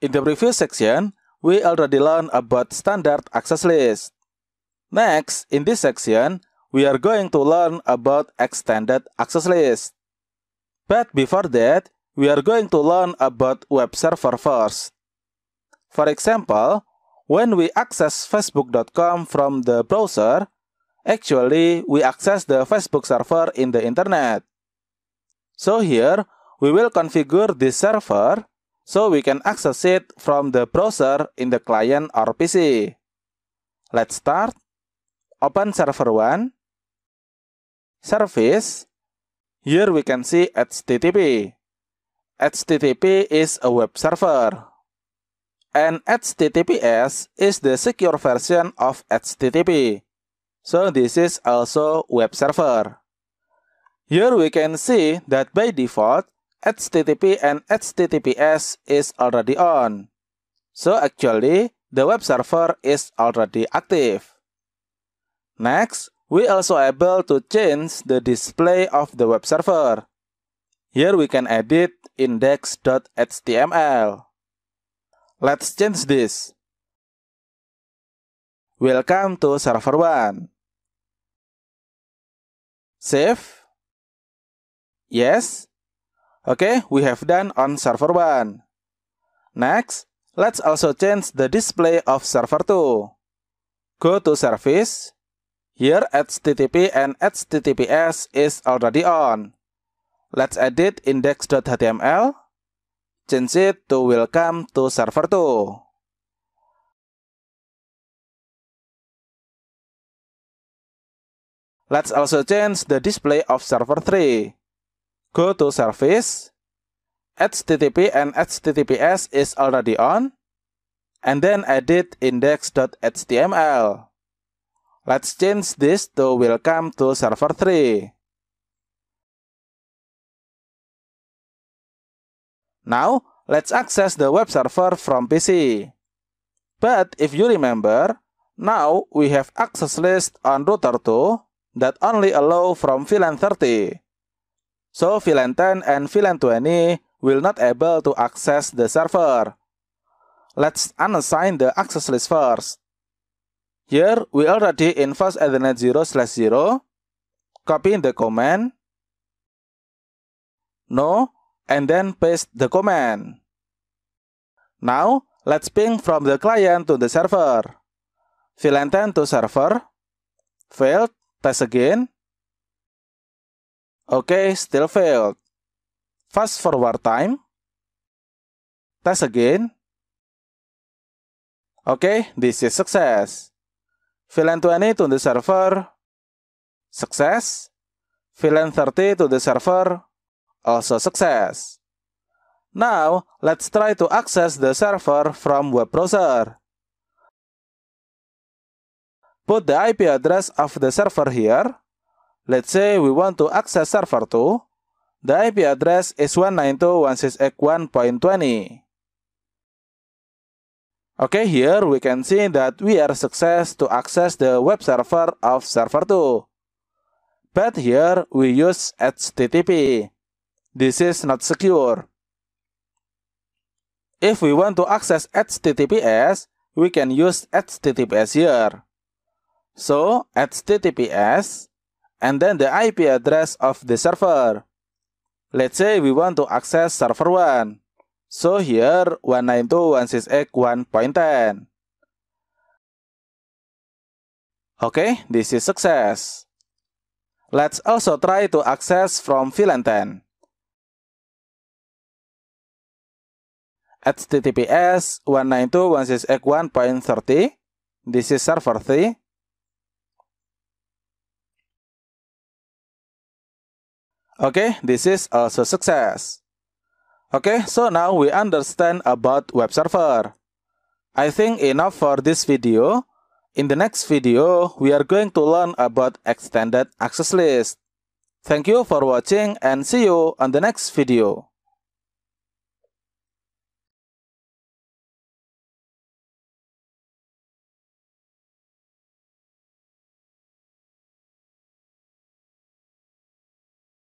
In the previous section, we already learned about standard access list. Next, in this section, we are going to learn about extended access list. But before that, we are going to learn about web server first. For example, when we access facebook.com from the browser, actually we access the Facebook server in the internet. So here, we will configure this server so we can access it from the browser in the client or PC. Let's start. Open server 1. Service. Here we can see HTTP. HTTP is a web server. And HTTPS is the secure version of HTTP. So this is also web server. Here we can see that by default, HTTP and HTTPS is already on. So actually, the web server is already active. Next, we also able to change the display of the web server. Here we can edit index.html. Let's change this. Welcome to server 1. Save. Yes, Okay, we have done on server 1. Next, let's also change the display of server 2. Go to service. Here HTTP and HTTPS is already on. Let's edit index.html. Change it to welcome to server 2. Let's also change the display of server 3 go to service, HTTP and HTTPS is already on, and then edit index.html. Let's change this to welcome to server 3. Now, let's access the web server from PC. But if you remember, now we have access list on router 2 that only allow from VLAN 30. so VLAN 10 and VLAN 20 will not able to access the server. Let's unassign the access list first. Here, we already enforce Ethernet 0 slash 0, copy in the command, no, and then paste the command. Now, let's ping from the client to the server. VLAN 10 to server, failed, test again, Okay, still failed. Fast forward time. Test again. Okay, this is success. in 20 to the server. Success. in 30 to the server. Also success. Now, let's try to access the server from web browser. Put the IP address of the server here. Let's say we want to access server 2. The IP address is 192.168.1.20. Okay, here we can see that we are success to access the web server of server 2. But here we use HTTP. This is not secure. If we want to access HTTPS, we can use HTTPS here. So, HTTPS and then the IP address of the server. Let's say we want to access server 1. So here 192.168.1.10. Okay, this is success. Let's also try to access from VLAN 10. HTTPS 192.168.1.30. This is server 3. Okay, this is also success. Okay, so now we understand about web server. I think enough for this video. In the next video, we are going to learn about extended access list. Thank you for watching and see you on the next video.